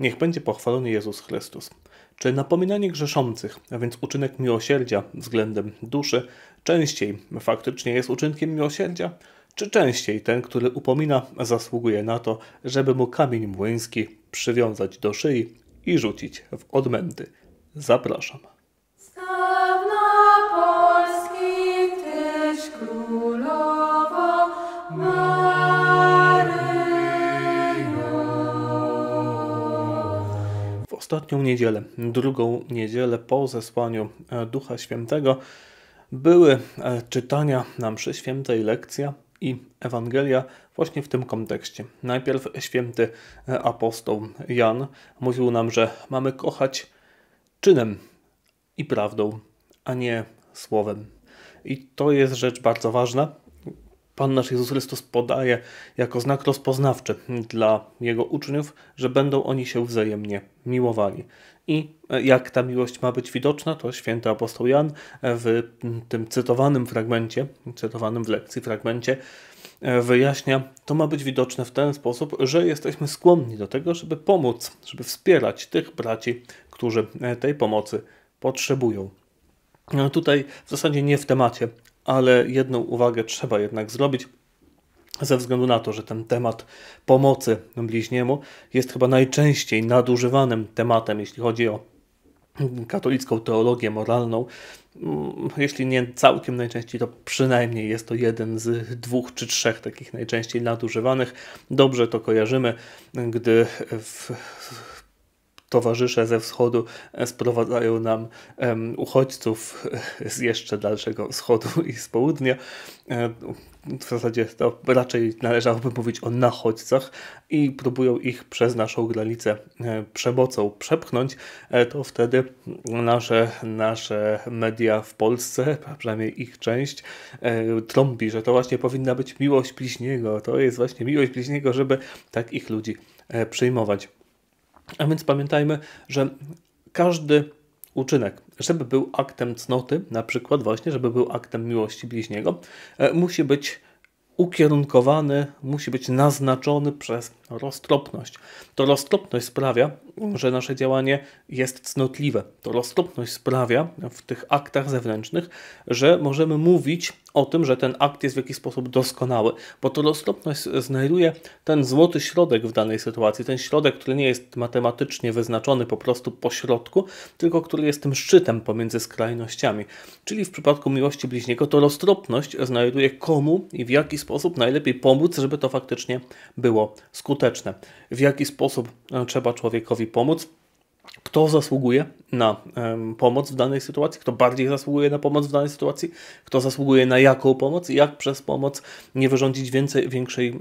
Niech będzie pochwalony Jezus Chrystus. Czy napominanie grzeszących, a więc uczynek miłosierdzia względem duszy, częściej faktycznie jest uczynkiem miłosierdzia? Czy częściej ten, który upomina, zasługuje na to, żeby mu kamień młyński przywiązać do szyi i rzucić w odmęty? Zapraszam. ostatnią niedzielę, drugą niedzielę po zesłaniu e, Ducha Świętego, były e, czytania na mszy świętej, lekcja i Ewangelia właśnie w tym kontekście. Najpierw święty e, apostoł Jan mówił nam, że mamy kochać czynem i prawdą, a nie słowem. I to jest rzecz bardzo ważna, Pan nasz Jezus Chrystus podaje jako znak rozpoznawczy dla Jego uczniów, że będą oni się wzajemnie miłowali. I e, jak ta miłość ma być widoczna, to święty apostoł Jan e, w tym cytowanym fragmencie, cytowanym w lekcji fragmencie, e, wyjaśnia, to ma być widoczne w ten sposób, że jesteśmy skłonni do tego, żeby pomóc, żeby wspierać tych braci, którzy tej pomocy potrzebują. No tutaj w zasadzie nie w temacie ale jedną uwagę trzeba jednak zrobić ze względu na to, że ten temat pomocy bliźniemu jest chyba najczęściej nadużywanym tematem, jeśli chodzi o katolicką teologię moralną. Mm, jeśli nie całkiem najczęściej, to przynajmniej jest to jeden z dwóch czy trzech takich najczęściej nadużywanych. Dobrze to kojarzymy, gdy w towarzysze ze wschodu e, sprowadzają nam uchodźców e, z jeszcze dalszego wschodu i z południa. E, w zasadzie to raczej należałoby mówić o nachodźcach i próbują ich przez naszą granicę przemocą przepchnąć, to wtedy nasze, nasze media w Polsce, przynajmniej ich część, trąbi, że to właśnie powinna być miłość bliźniego. To jest właśnie miłość bliźniego, żeby takich ludzi przyjmować. A więc pamiętajmy, że każdy uczynek, żeby był aktem cnoty, na przykład właśnie, żeby był aktem miłości bliźniego, e, musi być ukierunkowany, musi być naznaczony przez roztropność. To roztropność sprawia, że nasze działanie jest cnotliwe. To roztropność sprawia w tych aktach zewnętrznych, że możemy mówić o tym, że ten akt jest w jakiś sposób doskonały, bo to roztropność znajduje ten złoty środek w danej sytuacji, ten środek, który nie jest matematycznie wyznaczony po prostu po środku, tylko który jest tym szczytem pomiędzy skrajnościami. Czyli w przypadku miłości bliźniego to roztropność znajduje komu i w jaki sposób najlepiej pomóc, żeby to faktycznie było skuteczne w jaki sposób e, trzeba człowiekowi pomóc, kto zasługuje na pomoc w danej sytuacji, kto bardziej zasługuje na pomoc w danej sytuacji, kto zasługuje na jaką pomoc, jak przez pomoc nie wyrządzić więcej, większej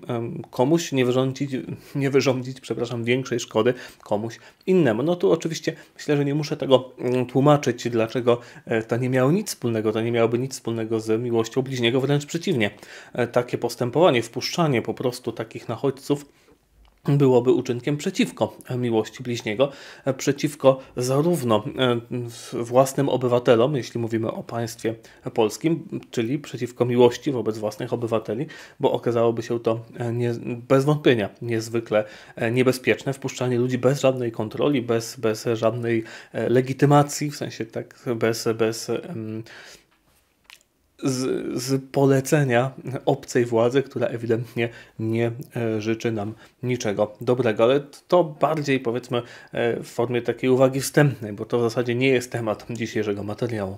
komuś, nie wyrządzić, nie wyrządzić, przepraszam, większej szkody komuś innemu. No tu oczywiście myślę, że nie muszę tego mm, tłumaczyć, dlaczego e, to nie miało nic wspólnego, to nie miałoby nic wspólnego z miłością bliźniego, wręcz przeciwnie. E, takie postępowanie, wpuszczanie po prostu takich nachodźców byłoby uczynkiem przeciwko miłości bliźniego, przeciwko zarówno e, własnym obywatelom, jeśli mówimy o państwie polskim, czyli przeciwko miłości wobec własnych obywateli, bo okazałoby się to e, nie, bez wątpienia niezwykle e, niebezpieczne, wpuszczanie ludzi bez żadnej kontroli, bez, bez żadnej legitymacji, w sensie tak bez, bez z, z polecenia obcej władzy, która ewidentnie nie e, życzy nam niczego dobrego. Ale to bardziej powiedzmy e, w formie takiej uwagi wstępnej, bo to w zasadzie nie jest temat dzisiejszego materiału.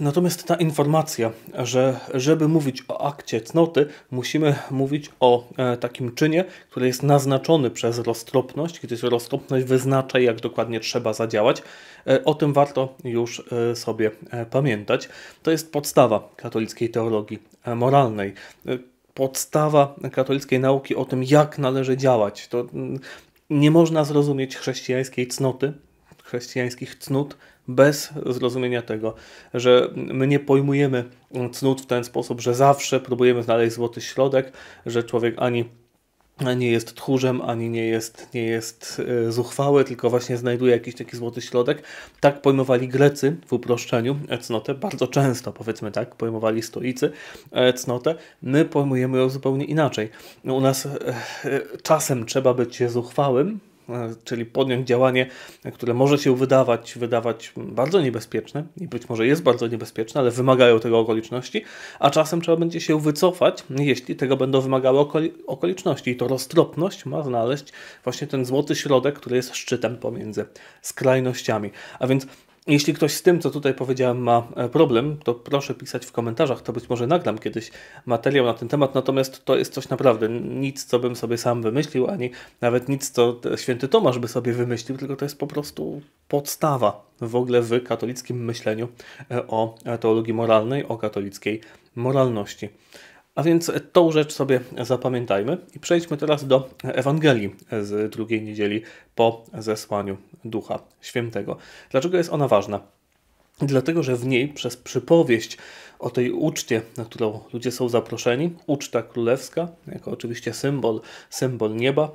Natomiast ta informacja, że żeby mówić o akcie cnoty, musimy mówić o e, takim czynie, który jest naznaczony przez roztropność, gdyż roztropność wyznacza, jak dokładnie trzeba zadziałać. E, o tym warto już e, sobie pamiętać. To jest podstawa katolickiej teologii moralnej podstawa katolickiej nauki o tym, jak należy działać. To mm, nie można zrozumieć chrześcijańskiej cnoty, chrześcijańskich cnót bez zrozumienia tego, że my nie pojmujemy cnót w ten sposób, że zawsze próbujemy znaleźć złoty środek, że człowiek ani nie jest tchórzem, ani nie jest, nie jest e, zuchwały, tylko właśnie znajduje jakiś taki złoty środek. Tak pojmowali Grecy w uproszczeniu cnotę, bardzo często powiedzmy tak, pojmowali stoicy e, cnotę. My pojmujemy ją zupełnie inaczej. U nas e, czasem trzeba być zuchwałym, E, czyli podjąć działanie, które może się wydawać, wydawać bardzo niebezpieczne i być może jest bardzo niebezpieczne, ale wymagają tego okoliczności, a czasem trzeba będzie się wycofać, jeśli tego będą wymagały okoli okoliczności. I to roztropność ma znaleźć właśnie ten złoty środek, który jest szczytem pomiędzy skrajnościami. A więc jeśli ktoś z tym, co tutaj powiedziałem, ma e, problem, to proszę pisać w komentarzach, to być może nagram kiedyś materiał na ten temat, natomiast to jest coś naprawdę nic, co bym sobie sam wymyślił, ani nawet nic, co święty Tomasz by sobie wymyślił, tylko to jest po prostu podstawa w ogóle w katolickim myśleniu e, o teologii moralnej, o katolickiej moralności. A więc tą rzecz sobie zapamiętajmy i przejdźmy teraz do Ewangelii z drugiej niedzieli po zesłaniu Ducha Świętego. Dlaczego jest ona ważna? Dlatego, że w niej przez przypowieść o tej uczcie, na którą ludzie są zaproszeni, uczta królewska, jako oczywiście symbol, symbol nieba,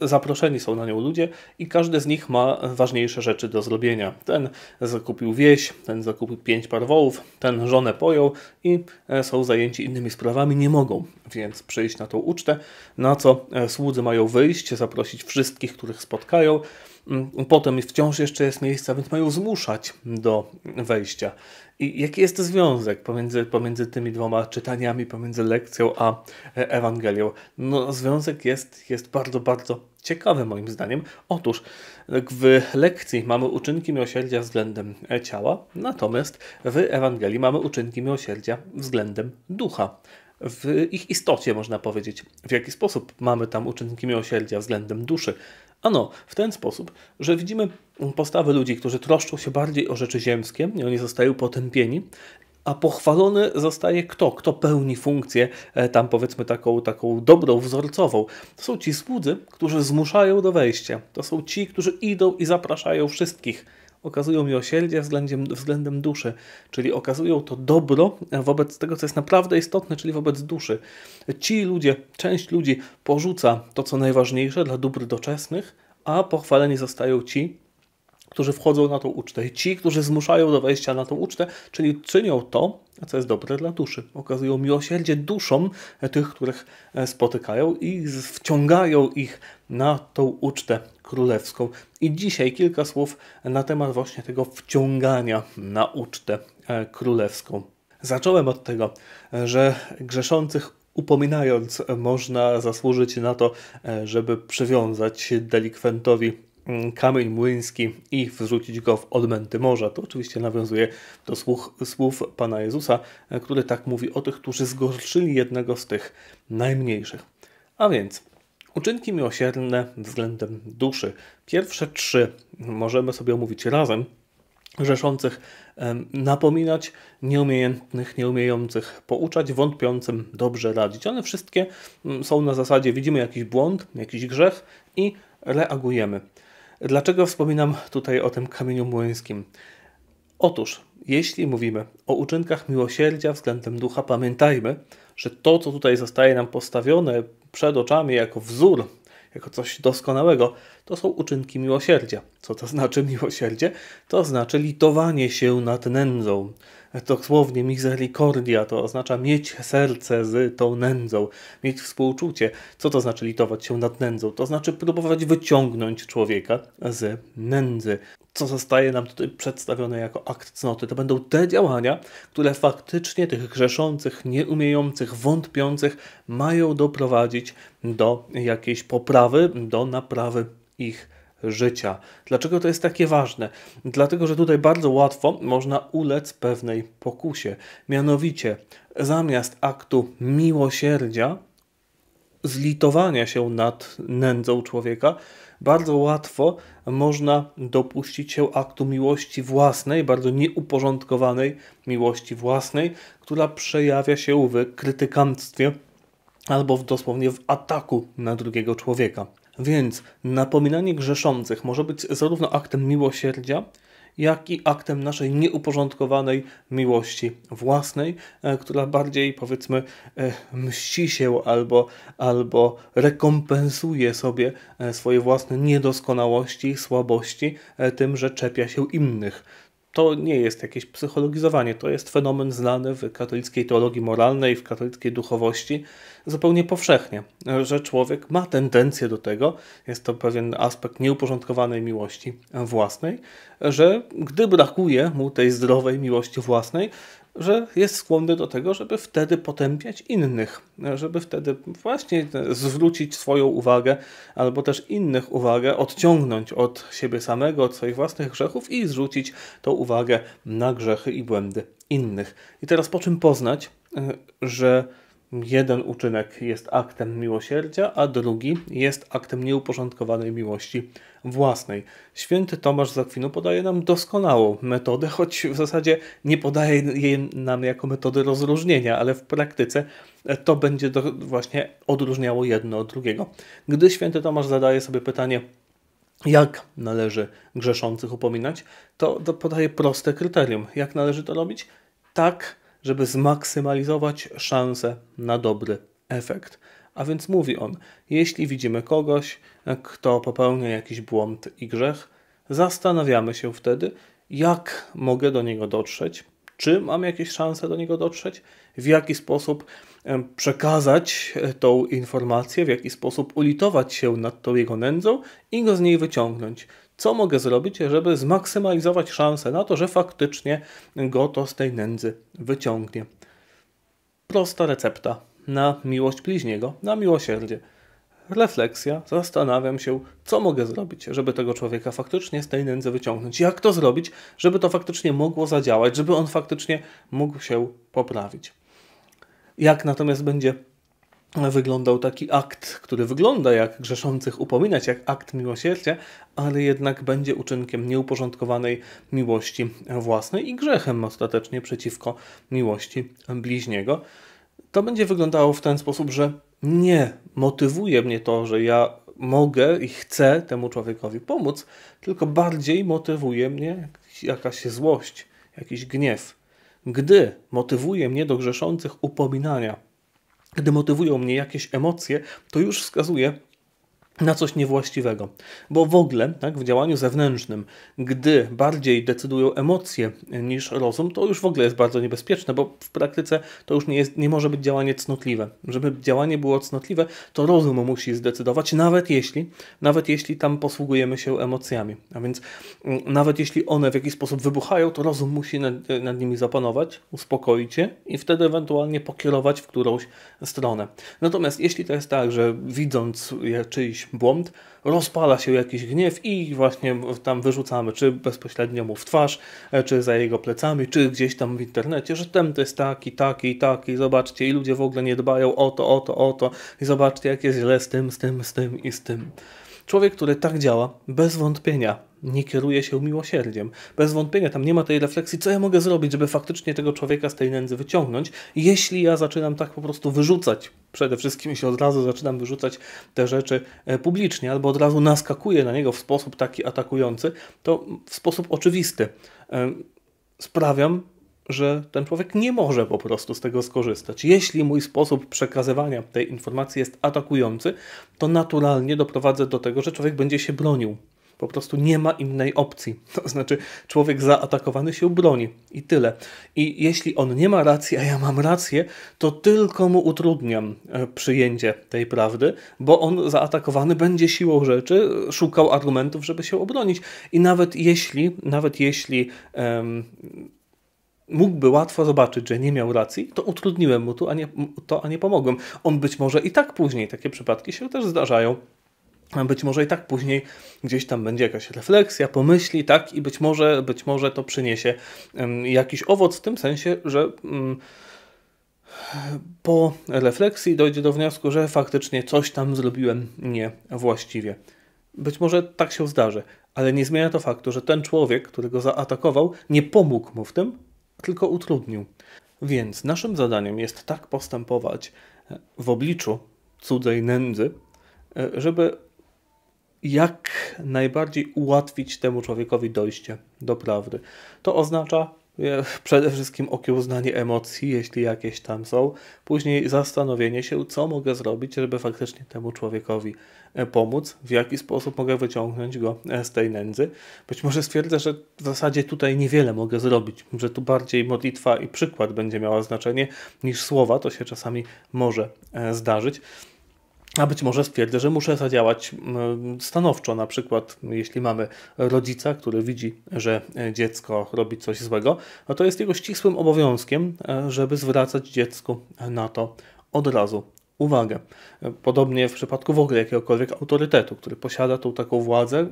Zaproszeni są na nią ludzie i każdy z nich ma ważniejsze rzeczy do zrobienia. Ten zakupił wieś, ten zakupił pięć par wołów, ten żonę pojął i e, są zajęci innymi sprawami, nie mogą więc przyjść na tą ucztę, na co e, słudzy mają wyjść, zaprosić wszystkich, których spotkają, Mm, potem wciąż jeszcze jest miejsca, więc mają zmuszać do wejścia. I jaki jest związek pomiędzy, pomiędzy tymi dwoma czytaniami, pomiędzy lekcją a e, Ewangelią? No, związek jest, jest bardzo, bardzo ciekawy moim zdaniem. Otóż tak, w lekcji mamy uczynki miłosierdzia względem e, ciała, natomiast w Ewangelii mamy uczynki miłosierdzia względem ducha w ich istocie, można powiedzieć. W jaki sposób mamy tam uczynki miłosierdzia względem duszy? Ano, w ten sposób, że widzimy postawy ludzi, którzy troszczą się bardziej o rzeczy ziemskie i oni zostają potępieni, a pochwalony zostaje kto? Kto pełni funkcję e, tam powiedzmy taką, taką dobrą, wzorcową. To są ci słudzy, którzy zmuszają do wejścia. To są ci, którzy idą i zapraszają wszystkich okazują miłosierdzie względem, względem duszy, czyli okazują to dobro wobec tego, co jest naprawdę istotne, czyli wobec duszy. Ci ludzie, część ludzi porzuca to, co najważniejsze dla dóbr doczesnych, a pochwaleni zostają ci, którzy wchodzą na tą ucztę, ci, którzy zmuszają do wejścia na tą ucztę, czyli czynią to, co jest dobre dla duszy. Okazują miłosierdzie duszom e, tych, których e, spotykają i wciągają ich na tą ucztę królewską. I dzisiaj kilka słów na temat właśnie tego wciągania na ucztę e, królewską. Zacząłem od tego, że grzeszących upominając można zasłużyć na to, żeby przywiązać delikwentowi Mm, kamień młyński i wrzucić go w odmęty morza. To oczywiście nawiązuje do słów, słów Pana Jezusa, e, który tak mówi o tych, którzy zgorszyli jednego z tych najmniejszych. A więc uczynki miłosierne względem duszy. Pierwsze trzy możemy sobie omówić razem, Rzeszących napominać, nieumiejętnych, nieumiejących pouczać, wątpiącym dobrze radzić. One wszystkie mm, są na zasadzie, widzimy jakiś błąd, jakiś grzech i reagujemy. Dlaczego wspominam tutaj o tym kamieniu młyńskim? Otóż, jeśli mówimy o uczynkach miłosierdzia względem ducha, pamiętajmy, że to, co tutaj zostaje nam postawione przed oczami jako wzór, jako coś doskonałego, to są uczynki miłosierdzia. Co to znaczy miłosierdzie? To znaczy litowanie się nad nędzą. To słownie misericordia, to oznacza mieć serce z tą nędzą, mieć współczucie. Co to znaczy litować się nad nędzą? To znaczy próbować wyciągnąć człowieka z nędzy co zostaje nam tutaj przedstawione jako akt cnoty. To będą te działania, które faktycznie tych grzeszących, nieumiejących, wątpiących mają doprowadzić do jakiejś poprawy, do naprawy ich życia. Dlaczego to jest takie ważne? Dlatego, że tutaj bardzo łatwo można ulec pewnej pokusie. Mianowicie, zamiast aktu miłosierdzia, zlitowania się nad nędzą człowieka, bardzo łatwo można dopuścić się aktu miłości własnej, bardzo nieuporządkowanej miłości własnej, która przejawia się w krytykanstwie albo w, dosłownie w ataku na drugiego człowieka. Więc napominanie grzeszących może być zarówno aktem miłosierdzia, jak i aktem naszej nieuporządkowanej miłości własnej, e, która bardziej powiedzmy e, mści się albo, albo rekompensuje sobie e, swoje własne niedoskonałości, słabości tym, że czepia się innych to nie jest jakieś psychologizowanie, to jest fenomen znany w katolickiej teologii moralnej, w katolickiej duchowości zupełnie powszechnie, że człowiek ma tendencję do tego, jest to pewien aspekt nieuporządkowanej miłości własnej, że gdy brakuje mu tej zdrowej miłości własnej, że jest skłonny do tego, żeby wtedy potępiać innych, żeby wtedy właśnie zwrócić swoją uwagę albo też innych uwagę, odciągnąć od siebie samego, od swoich własnych grzechów i zwrócić tą uwagę na grzechy i błędy innych. I teraz po czym poznać, e, że jeden uczynek jest aktem miłosierdzia, a drugi jest aktem nieuporządkowanej miłości własnej. Święty Tomasz z Akwinu podaje nam doskonałą metodę, choć w zasadzie nie podaje jej nam jako metody rozróżnienia, ale w praktyce to będzie do, właśnie odróżniało jedno od drugiego. Gdy święty Tomasz zadaje sobie pytanie, jak należy grzeszących upominać, to podaje proste kryterium. Jak należy to robić? Tak, żeby zmaksymalizować szanse na dobry efekt. A więc mówi on, jeśli widzimy kogoś, kto popełnia jakiś błąd i grzech, zastanawiamy się wtedy, jak mogę do niego dotrzeć, czy mam jakieś szanse do niego dotrzeć, w jaki sposób przekazać e, tą informację, w jaki sposób ulitować się nad tą jego nędzą i go z niej wyciągnąć co mogę zrobić, żeby zmaksymalizować szansę na to, że faktycznie go to z tej nędzy wyciągnie. Prosta recepta na miłość bliźniego, na miłosierdzie. Refleksja, zastanawiam się, co mogę zrobić, żeby tego człowieka faktycznie z tej nędzy wyciągnąć. Jak to zrobić, żeby to faktycznie mogło zadziałać, żeby on faktycznie mógł się poprawić. Jak natomiast będzie wyglądał taki akt, który wygląda jak grzeszących upominać, jak akt miłosierdzia, ale jednak będzie uczynkiem nieuporządkowanej miłości własnej i grzechem ostatecznie przeciwko miłości bliźniego. To będzie wyglądało w ten sposób, że nie motywuje mnie to, że ja mogę i chcę temu człowiekowi pomóc, tylko bardziej motywuje mnie jakaś złość, jakiś gniew. Gdy motywuje mnie do grzeszących upominania gdy motywują mnie jakieś emocje, to już wskazuje, na coś niewłaściwego. Bo w ogóle tak, w działaniu zewnętrznym, gdy bardziej decydują emocje niż rozum, to już w ogóle jest bardzo niebezpieczne, bo w praktyce to już nie, jest, nie może być działanie cnotliwe. Żeby działanie było cnotliwe, to rozum musi zdecydować, nawet jeśli, nawet jeśli tam posługujemy się emocjami. A więc mm, nawet jeśli one w jakiś sposób wybuchają, to rozum musi nad, nad nimi zapanować, uspokoić je i wtedy ewentualnie pokierować w którąś stronę. Natomiast jeśli to jest tak, że widząc czyjś błąd, rozpala się jakiś gniew i właśnie tam wyrzucamy, czy bezpośrednio mu w twarz, e, czy za jego plecami, czy gdzieś tam w internecie, że ten to jest taki, taki, taki, zobaczcie i ludzie w ogóle nie dbają o to, o to, o to i zobaczcie jak jest źle z tym, z tym, z tym i z tym. Człowiek, który tak działa, bez wątpienia nie kieruje się miłosierdziem. Bez wątpienia tam nie ma tej refleksji, co ja mogę zrobić, żeby faktycznie tego człowieka z tej nędzy wyciągnąć, jeśli ja zaczynam tak po prostu wyrzucać przede wszystkim, jeśli od razu zaczynam wyrzucać te rzeczy e, publicznie, albo od razu naskakuję na niego w sposób taki atakujący, to w sposób oczywisty e, sprawiam, że ten człowiek nie może po prostu z tego skorzystać. Jeśli mój sposób przekazywania tej informacji jest atakujący, to naturalnie doprowadzę do tego, że człowiek będzie się bronił po prostu nie ma innej opcji. To znaczy, człowiek zaatakowany się broni i tyle. I jeśli on nie ma racji, a ja mam rację, to tylko mu utrudniam e, przyjęcie tej prawdy, bo on zaatakowany będzie siłą rzeczy szukał argumentów, żeby się obronić. I nawet jeśli, nawet jeśli um, mógłby łatwo zobaczyć, że nie miał racji, to utrudniłem mu to a, nie, to, a nie pomogłem. On być może i tak później, takie przypadki się też zdarzają, być może i tak później gdzieś tam będzie jakaś refleksja, pomyśli, tak, i być może, być może to przyniesie jakiś owoc w tym sensie, że mm, po refleksji dojdzie do wniosku, że faktycznie coś tam zrobiłem niewłaściwie. Być może tak się zdarzy, ale nie zmienia to faktu, że ten człowiek, który go zaatakował, nie pomógł mu w tym, tylko utrudnił. Więc naszym zadaniem jest tak postępować e, w obliczu cudzej nędzy, e, żeby jak najbardziej ułatwić temu człowiekowi dojście do prawdy. To oznacza e, przede wszystkim okiełznanie emocji, jeśli jakieś tam są, później zastanowienie się, co mogę zrobić, żeby faktycznie temu człowiekowi e, pomóc, w jaki sposób mogę wyciągnąć go e, z tej nędzy. Być może stwierdzę, że w zasadzie tutaj niewiele mogę zrobić, że tu bardziej modlitwa i przykład będzie miała znaczenie niż słowa, to się czasami może zdarzyć. A być może stwierdzę, że muszę zadziałać stanowczo, na przykład jeśli mamy rodzica, który widzi, że e, dziecko robi coś złego, no to jest jego ścisłym obowiązkiem, e, żeby zwracać dziecku na to od razu uwagę. Podobnie w przypadku w ogóle jakiegokolwiek autorytetu, który posiada tą taką władzę,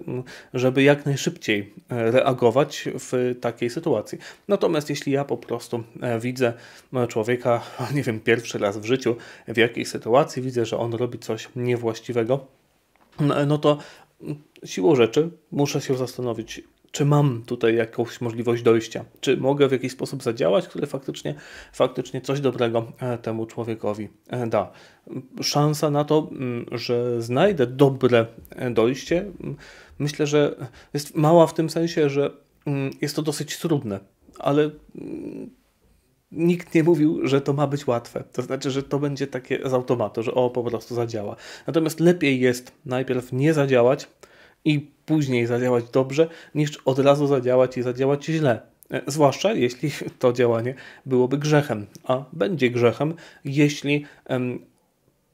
żeby jak najszybciej e, reagować w takiej sytuacji. Natomiast jeśli ja po prostu e, widzę no, człowieka, nie wiem, pierwszy raz w życiu w jakiejś sytuacji, widzę, że on robi coś niewłaściwego, no, no to mm, siłą rzeczy muszę się zastanowić, czy mam tutaj jakąś możliwość dojścia, czy mogę w jakiś sposób zadziałać, który faktycznie, faktycznie coś dobrego e, temu człowiekowi e, da. Szansa na to, mm, że znajdę dobre e, dojście, mm, myślę, że jest mała w tym sensie, że mm, jest to dosyć trudne, ale nikt nie mówił, że to ma być łatwe. To znaczy, że to będzie takie z automatu, że o, po prostu zadziała. Natomiast lepiej jest najpierw nie zadziałać, i później zadziałać dobrze, niż od razu zadziałać i zadziałać źle. E, zwłaszcza jeśli to działanie byłoby grzechem, a będzie grzechem, jeśli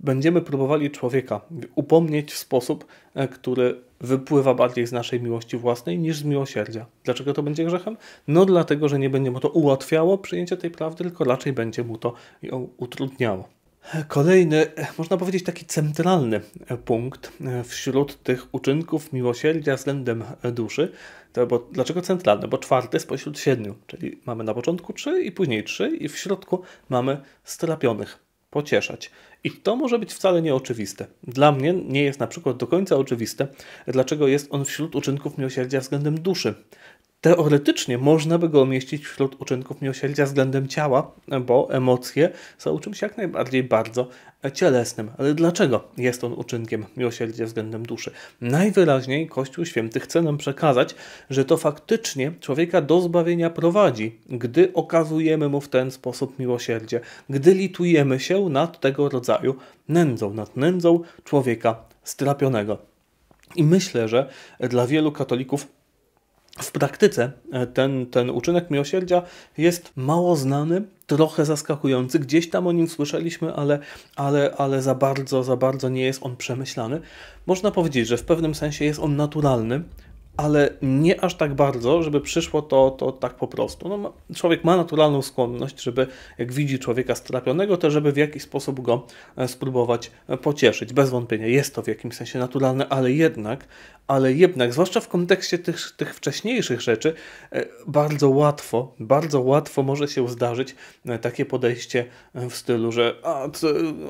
będziemy próbowali człowieka upomnieć w sposób, e, który wypływa bardziej z naszej miłości własnej niż z miłosierdzia. Dlaczego to będzie grzechem? No dlatego, że nie będzie mu to ułatwiało przyjęcie tej prawdy, tylko raczej będzie mu to ją utrudniało. Kolejny, można powiedzieć, taki centralny punkt wśród tych uczynków miłosierdzia względem duszy. To, bo, dlaczego centralny? Bo czwarty spośród siedmiu, czyli mamy na początku trzy i później trzy, i w środku mamy strapionych, pocieszać. I to może być wcale nieoczywiste. Dla mnie nie jest na przykład do końca oczywiste, dlaczego jest on wśród uczynków miłosierdzia względem duszy. Teoretycznie można by go umieścić wśród uczynków miłosierdzia względem ciała, bo emocje są czymś jak najbardziej bardzo cielesnym. Ale dlaczego jest on uczynkiem miłosierdzia względem duszy? Najwyraźniej Kościół Święty chce nam przekazać, że to faktycznie człowieka do zbawienia prowadzi, gdy okazujemy mu w ten sposób miłosierdzie, gdy litujemy się nad tego rodzaju nędzą, nad nędzą człowieka strapionego. I myślę, że dla wielu katolików w praktyce e, ten, ten uczynek miłosierdzia jest mało znany, trochę zaskakujący. Gdzieś tam o nim słyszeliśmy, ale, ale, ale za bardzo, za bardzo nie jest on przemyślany. Można powiedzieć, że w pewnym sensie jest on naturalny, ale nie aż tak bardzo, żeby przyszło to, to tak po prostu. No, człowiek ma naturalną skłonność, żeby jak widzi człowieka strapionego, to żeby w jakiś sposób go e, spróbować e, pocieszyć. Bez wątpienia jest to w jakimś sensie naturalne, ale jednak, ale jednak, zwłaszcza w kontekście tych, tych wcześniejszych rzeczy, e, bardzo łatwo, bardzo łatwo może się zdarzyć takie podejście w stylu, że a,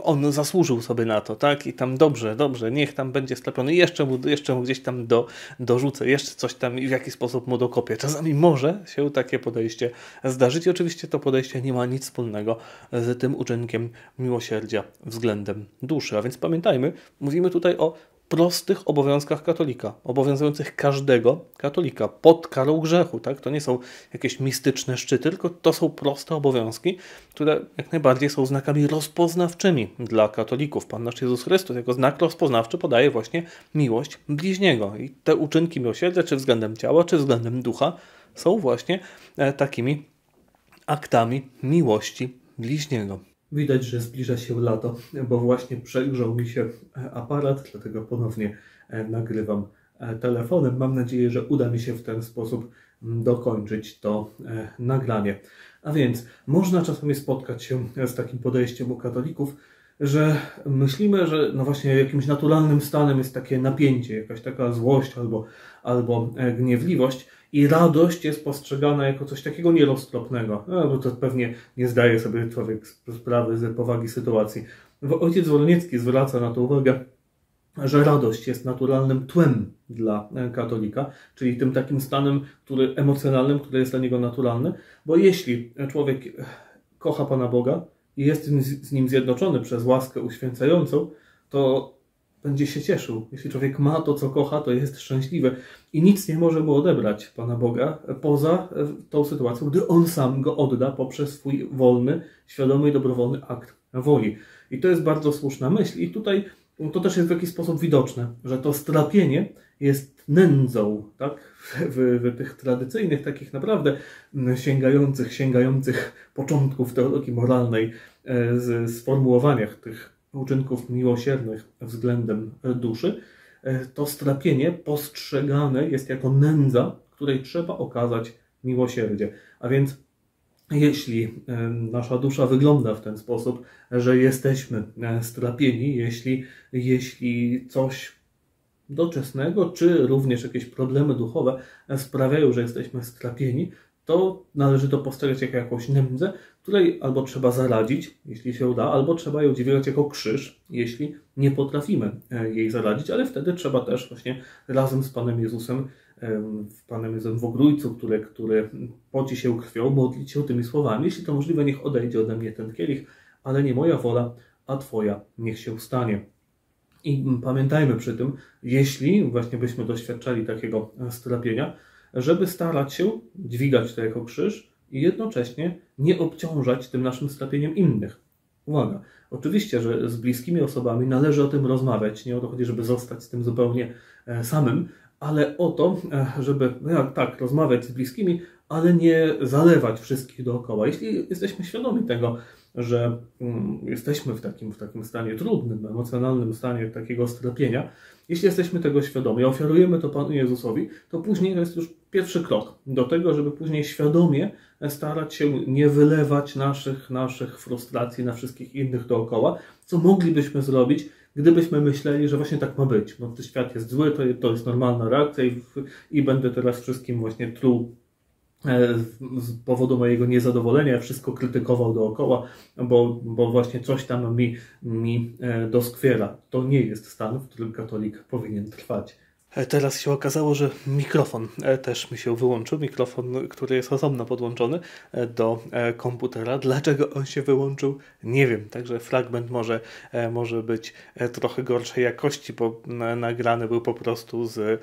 on zasłużył sobie na to, tak? I tam dobrze, dobrze, niech tam będzie strapiony, jeszcze mu, jeszcze mu gdzieś tam do, dorzucę, jeszcze coś tam i w jaki sposób mu dokopię. Czasami może się takie podejście zdarzyć. I oczywiście to podejście nie ma nic wspólnego z tym uczynkiem miłosierdzia względem duszy. A więc pamiętajmy, mówimy tutaj o prostych obowiązkach katolika, obowiązujących każdego katolika pod karą grzechu. Tak? To nie są jakieś mistyczne szczyty, tylko to są proste obowiązki, które jak najbardziej są znakami rozpoznawczymi dla katolików. Pan nasz Jezus Chrystus jako znak rozpoznawczy podaje właśnie miłość bliźniego. I te uczynki miłosierdzia, czy względem ciała, czy względem ducha, są właśnie e, takimi aktami miłości bliźniego. Widać, że zbliża się lato, bo właśnie przegrzał mi się aparat, dlatego ponownie e, nagrywam e, telefonem. Mam nadzieję, że uda mi się w ten sposób mm, dokończyć to e, nagranie. A więc można czasami spotkać się z takim podejściem u katolików, że myślimy, że no właśnie jakimś naturalnym stanem jest takie napięcie, jakaś taka złość albo, albo gniewliwość, i radość jest postrzegana jako coś takiego nieroztropnego. No, bo to pewnie nie zdaje sobie człowiek sprawy z powagi sytuacji. Ojciec Wolniecki zwraca na to uwagę, że radość jest naturalnym tłem dla e, katolika, czyli tym takim stanem który, emocjonalnym, który jest dla niego naturalny, bo jeśli człowiek e, kocha Pana Boga i jest z nim zjednoczony przez łaskę uświęcającą, to będzie się cieszył. Jeśli człowiek ma to, co kocha, to jest szczęśliwy i nic nie może mu odebrać Pana Boga e, poza e, tą sytuacją, gdy On sam go odda poprzez swój wolny, świadomy i dobrowolny akt woli. I to jest bardzo słuszna myśl. I tutaj no, to też jest w jakiś sposób widoczne, że to strapienie jest nędzą, tak? W, w, tych tradycyjnych, takich naprawdę sięgających, sięgających początków teologii moralnej, e, z, sformułowaniach tych uczynków miłosiernych względem duszy, e, to strapienie postrzegane jest jako nędza, której trzeba okazać miłosierdzie. A więc jeśli e, nasza dusza wygląda w ten sposób, że jesteśmy e, strapieni, jeśli, jeśli coś doczesnego, czy również jakieś problemy duchowe sprawiają, że jesteśmy strapieni, to należy to postrzegać jako jakąś nędzę, której albo trzeba zaradzić, jeśli się uda, albo trzeba ją dźwigać jako krzyż, jeśli nie potrafimy e, jej zaradzić, ale wtedy trzeba też właśnie razem z Panem Jezusem, Panem Jezusem w ogrójcu, który, który poci się krwią, modlić się tymi słowami. Jeśli to możliwe, niech odejdzie ode mnie ten kielich, ale nie moja wola, a Twoja niech się stanie. I pamiętajmy przy tym, jeśli właśnie byśmy doświadczali takiego e, strapienia, żeby starać się dźwigać to jako krzyż i jednocześnie nie obciążać tym naszym strapieniem innych. Uwaga, oczywiście, że z bliskimi osobami należy o tym rozmawiać. Nie o to chodzi, żeby zostać z tym zupełnie e, samym, ale o to, e, żeby no tak, rozmawiać z bliskimi, ale nie zalewać wszystkich dookoła. Jeśli jesteśmy świadomi tego, że mm, jesteśmy w takim, w takim stanie trudnym, emocjonalnym stanie takiego strapienia, jeśli jesteśmy tego świadomi, ofiarujemy to Panu Jezusowi, to później to jest już pierwszy krok do tego, żeby później świadomie starać się nie wylewać naszych, naszych frustracji na wszystkich innych dookoła, co moglibyśmy zrobić, gdybyśmy myśleli, że właśnie tak ma być. No, ten świat jest zły, to, to jest normalna reakcja i, i będę teraz wszystkim właśnie truł E, z powodu mojego niezadowolenia wszystko krytykował dookoła, bo, bo właśnie coś tam mi, mi e, doskwiera. To nie jest stan, w którym katolik powinien trwać. E, teraz się okazało, że mikrofon też mi się wyłączył. Mikrofon, który jest osobno podłączony do komputera. Dlaczego on się wyłączył? Nie wiem. Także fragment może, może być trochę gorszej jakości, bo nagrany był po prostu z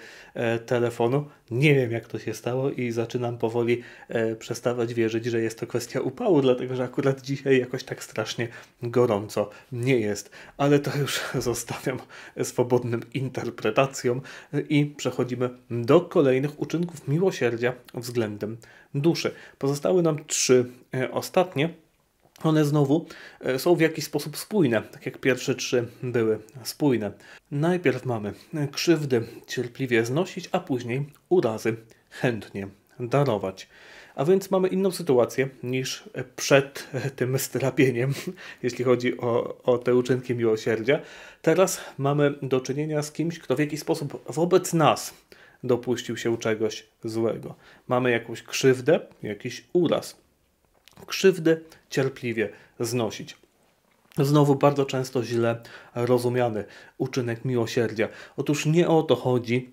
telefonu. Nie wiem, jak to się stało i zaczynam powoli e, przestawać wierzyć, że jest to kwestia upału, dlatego że akurat dzisiaj jakoś tak strasznie gorąco nie jest. Ale to już zostawiam swobodnym interpretacjom i przechodzimy do kolejnych uczynków miłosierdzia względem duszy. Pozostały nam trzy e, ostatnie one znowu e, są w jakiś sposób spójne, tak jak pierwsze trzy były spójne. Najpierw mamy krzywdy cierpliwie znosić, a później urazy chętnie darować. A więc mamy inną sytuację niż przed tym strapieniem, jeśli chodzi o, o te uczynki miłosierdzia. Teraz mamy do czynienia z kimś, kto w jakiś sposób wobec nas dopuścił się czegoś złego. Mamy jakąś krzywdę, jakiś uraz krzywdy cierpliwie znosić. Znowu bardzo często źle rozumiany uczynek miłosierdzia. Otóż nie o to chodzi,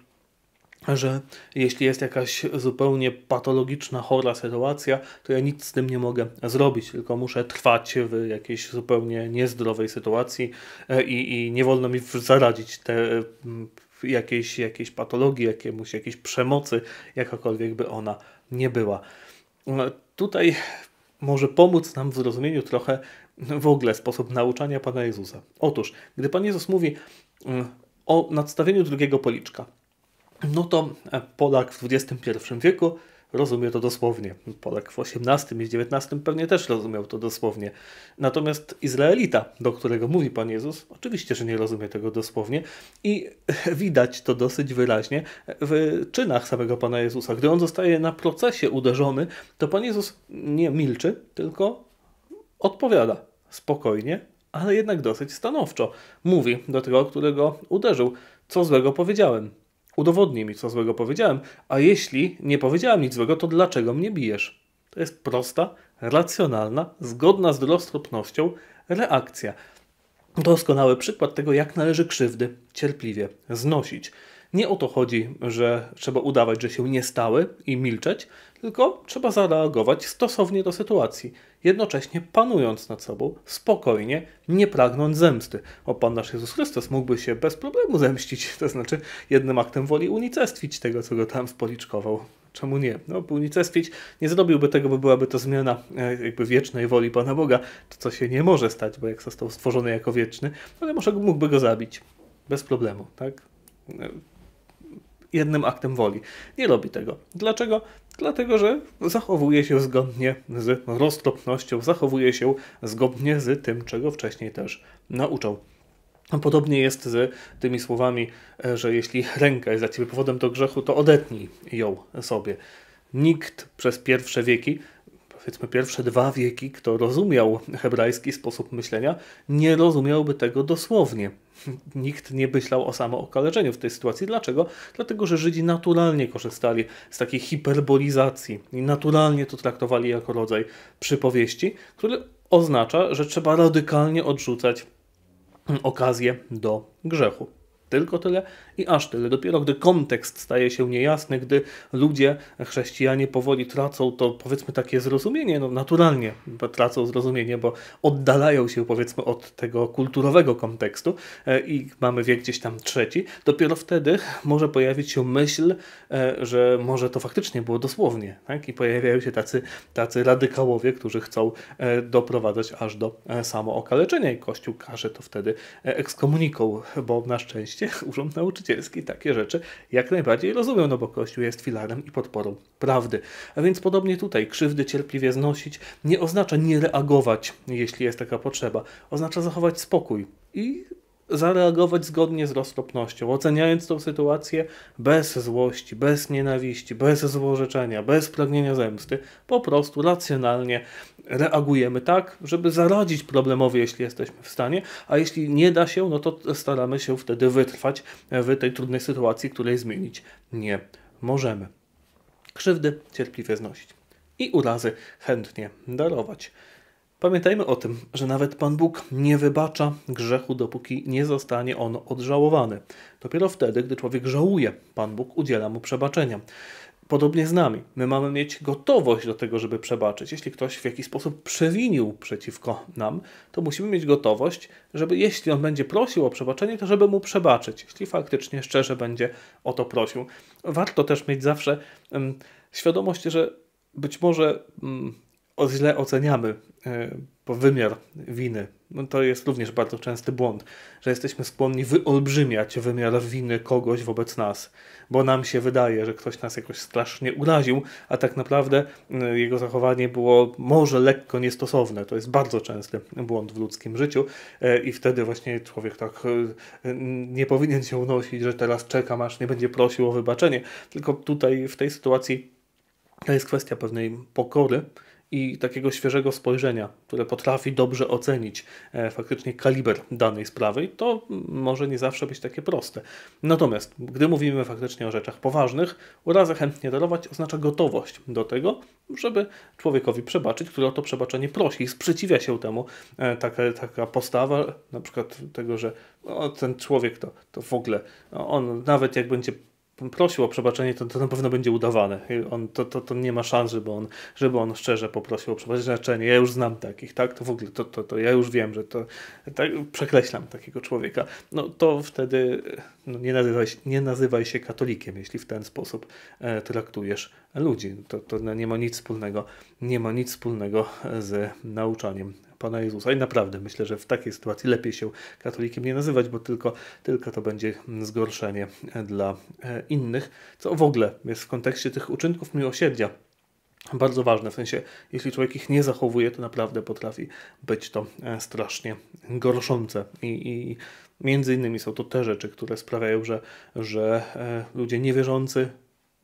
że jeśli jest jakaś zupełnie patologiczna, chora sytuacja, to ja nic z tym nie mogę zrobić, tylko muszę trwać w jakiejś zupełnie niezdrowej sytuacji e, i, i nie wolno mi zaradzić te, jakiejś, jakiejś patologii, jakiemuś, jakiejś przemocy, jakakolwiek by ona nie była. E, tutaj może pomóc nam w zrozumieniu trochę no, w ogóle sposób nauczania Pana Jezusa. Otóż, gdy Pan Jezus mówi y, o nadstawieniu drugiego policzka, no to e, Polak w XXI wieku rozumie to dosłownie. Polak w XVIII i XIX pewnie też rozumiał to dosłownie. Natomiast Izraelita, do którego mówi Pan Jezus, oczywiście, że nie rozumie tego dosłownie i widać to dosyć wyraźnie w czynach samego Pana Jezusa. Gdy on zostaje na procesie uderzony, to Pan Jezus nie milczy, tylko odpowiada spokojnie, ale jednak dosyć stanowczo. Mówi do tego, którego uderzył, co złego powiedziałem udowodnij mi, co złego powiedziałem, a jeśli nie powiedziałem nic złego, to dlaczego mnie bijesz? To jest prosta, racjonalna, zgodna z roztropnością reakcja. Doskonały przykład tego, jak należy krzywdy cierpliwie znosić. Nie o to chodzi, że trzeba udawać, że się nie stały i milczeć, tylko trzeba zareagować stosownie do sytuacji, jednocześnie panując nad sobą, spokojnie, nie pragnąc zemsty. O Pan nasz Jezus Chrystus mógłby się bez problemu zemścić, to znaczy jednym aktem woli unicestwić tego, co go tam spoliczkował. Czemu nie? No, unicestwić nie zrobiłby tego, bo byłaby to zmiana e, jakby wiecznej woli Pana Boga, co się nie może stać, bo jak został stworzony jako wieczny, ale może mógłby go zabić. Bez problemu, tak? E, jednym aktem woli. Nie robi tego. Dlaczego? Dlatego, że zachowuje się zgodnie z roztropnością, zachowuje się zgodnie z tym, czego wcześniej też nauczał. Podobnie jest z tymi słowami, e, że jeśli ręka jest dla ciebie powodem do grzechu, to odetnij ją sobie. Nikt przez pierwsze wieki powiedzmy pierwsze dwa wieki, kto rozumiał hebrajski sposób myślenia, nie rozumiałby tego dosłownie. nikt nie myślał o samookaleczeniu w tej sytuacji. Dlaczego? Dlatego, że Żydzi naturalnie korzystali z takiej hiperbolizacji i naturalnie to traktowali jako rodzaj przypowieści, który oznacza, że trzeba radykalnie odrzucać okazję do grzechu tylko tyle i aż tyle. Dopiero gdy kontekst staje się niejasny, gdy ludzie, chrześcijanie powoli tracą to powiedzmy takie zrozumienie, no naturalnie tracą zrozumienie, bo oddalają się powiedzmy od tego kulturowego kontekstu e, i mamy wiek gdzieś tam trzeci, dopiero wtedy może pojawić się myśl, e, że może to faktycznie było dosłownie. Tak? I pojawiają się tacy, tacy radykałowie, którzy chcą e, doprowadzać aż do samookaleczenia i Kościół każe to wtedy ekskomuniką, bo na szczęście oczywiście urząd nauczycielski takie rzeczy jak najbardziej rozumiał, no bo Kościół jest filarem i podporą prawdy. A więc podobnie tutaj, krzywdy cierpliwie znosić nie oznacza nie reagować, jeśli jest taka potrzeba. Oznacza zachować spokój i zareagować zgodnie z roztropnością, oceniając tą sytuację bez złości, bez nienawiści, bez złorzeczenia, bez pragnienia zemsty, po prostu racjonalnie reagujemy tak, żeby zaradzić problemowi, jeśli jesteśmy w stanie, a jeśli nie da się, no to staramy się wtedy wytrwać w tej trudnej sytuacji, której zmienić nie możemy. Krzywdy cierpliwie znosić i urazy chętnie darować. Pamiętajmy o tym, że nawet Pan Bóg nie wybacza grzechu, dopóki nie zostanie on odżałowany. Dopiero wtedy, gdy człowiek żałuje, Pan Bóg udziela mu przebaczenia. Podobnie z nami. My mamy mieć gotowość do tego, żeby przebaczyć. Jeśli ktoś w jakiś sposób przewinił przeciwko nam, to musimy mieć gotowość, żeby jeśli on będzie prosił o przebaczenie, to żeby mu przebaczyć, jeśli faktycznie szczerze będzie o to prosił. Warto też mieć zawsze um, świadomość, że być może um, o źle oceniamy e, wymiar winy. No to jest również bardzo częsty błąd, że jesteśmy skłonni wyolbrzymiać wymiar winy kogoś wobec nas, bo nam się wydaje, że ktoś nas jakoś strasznie uraził, a tak naprawdę e, jego zachowanie było może lekko niestosowne. To jest bardzo częsty błąd w ludzkim życiu e, i wtedy właśnie człowiek tak nie powinien się unosić, że teraz czekam, aż nie będzie prosił o wybaczenie, tylko tutaj w tej sytuacji to jest kwestia pewnej pokory, i takiego świeżego spojrzenia, które potrafi dobrze ocenić e, faktycznie kaliber danej sprawy, to może nie zawsze być takie proste. Natomiast, gdy mówimy faktycznie o rzeczach poważnych, urazę chętnie darować oznacza gotowość do tego, żeby człowiekowi przebaczyć, który o to przebaczenie prosi i sprzeciwia się temu e, taka, taka postawa, na przykład tego, że no, ten człowiek to, to w ogóle, no, on nawet jak będzie prosił o przebaczenie, to, to na pewno będzie udawane. On, to, to, to nie ma szans, żeby on, żeby on szczerze poprosił o przebaczenie. Ja już znam takich, tak? To w ogóle, to, to, to ja już wiem, że to tak, przekreślam takiego człowieka. No to wtedy no, nie, nazywaj, nie nazywaj się katolikiem, jeśli w ten sposób e, traktujesz ludzi. To, to nie ma nic wspólnego, nie ma nic wspólnego z nauczaniem Pana Jezusa. I naprawdę myślę, że w takiej sytuacji lepiej się katolikiem nie nazywać, bo tylko, tylko to będzie zgorszenie dla e, innych, co w ogóle jest w kontekście tych uczynków miłosierdzia bardzo ważne, w sensie jeśli człowiek ich nie zachowuje, to naprawdę potrafi być to e, strasznie gorszące i, i między innymi są to te rzeczy, które sprawiają, że, że e, ludzie niewierzący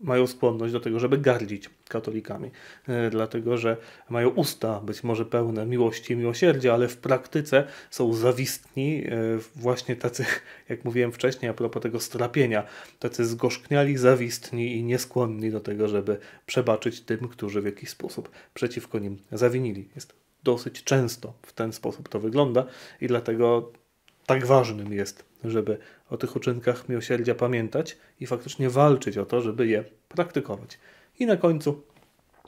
mają skłonność do tego, żeby gardzić katolikami, e, dlatego że mają usta być może pełne miłości i miłosierdzia, ale w praktyce są zawistni, e, właśnie tacy, jak mówiłem wcześniej, a propos tego strapienia, tacy zgorzkniali, zawistni i nieskłonni do tego, żeby przebaczyć tym, którzy w jakiś sposób przeciwko nim zawinili. Jest dosyć często w ten sposób to wygląda i dlatego tak ważnym jest, żeby o tych uczynkach miłosierdzia pamiętać i faktycznie walczyć o to, żeby je praktykować. I na końcu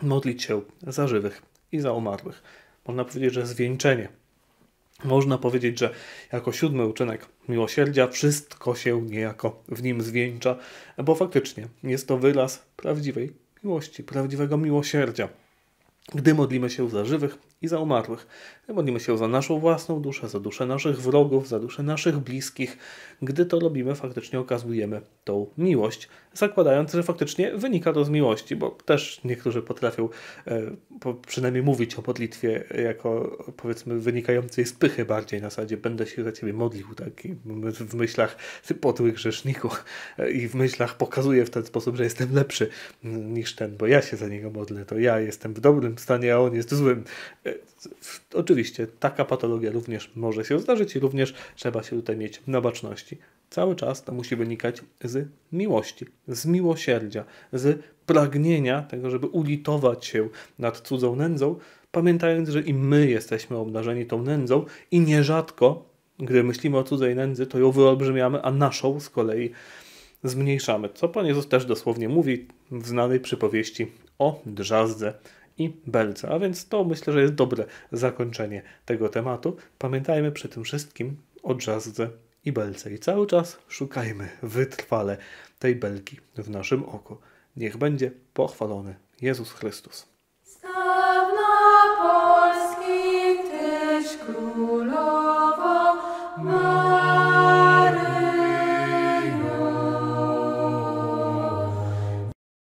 modlić się za żywych i za umarłych. Można powiedzieć, że zwieńczenie. Można powiedzieć, że jako siódmy uczynek miłosierdzia wszystko się niejako w nim zwieńcza, bo faktycznie jest to wyraz prawdziwej miłości, prawdziwego miłosierdzia. Gdy modlimy się za żywych i za umarłych. Modlimy się za naszą własną duszę, za duszę naszych wrogów, za duszę naszych bliskich. Gdy to robimy, faktycznie okazujemy tą miłość, zakładając, że faktycznie wynika to z miłości, bo też niektórzy potrafią e, przynajmniej mówić o modlitwie jako powiedzmy wynikającej z pychy bardziej na zasadzie będę się za ciebie modlił, tak? w myślach podłych potły e, i w myślach pokazuję w ten sposób, że jestem lepszy niż ten, bo ja się za niego modlę, to ja jestem w dobrym stanie, a on jest złym. E, E, oczywiście taka patologia również może się zdarzyć i również trzeba się tutaj mieć na baczności. Cały czas to musi wynikać z miłości, z miłosierdzia, z pragnienia tego, żeby ulitować się nad cudzą nędzą, pamiętając, że i my jesteśmy obdarzeni tą nędzą i nierzadko, gdy myślimy o cudzej nędzy, to ją wyolbrzymiamy, a naszą z kolei zmniejszamy. Co Pan Jezus też dosłownie mówi w znanej przypowieści o drzazdze, i belce. A więc to myślę, że jest dobre zakończenie tego tematu. Pamiętajmy przy tym wszystkim o drzazce i belce. I cały czas szukajmy wytrwale tej belki w naszym oku. Niech będzie pochwalony Jezus Chrystus.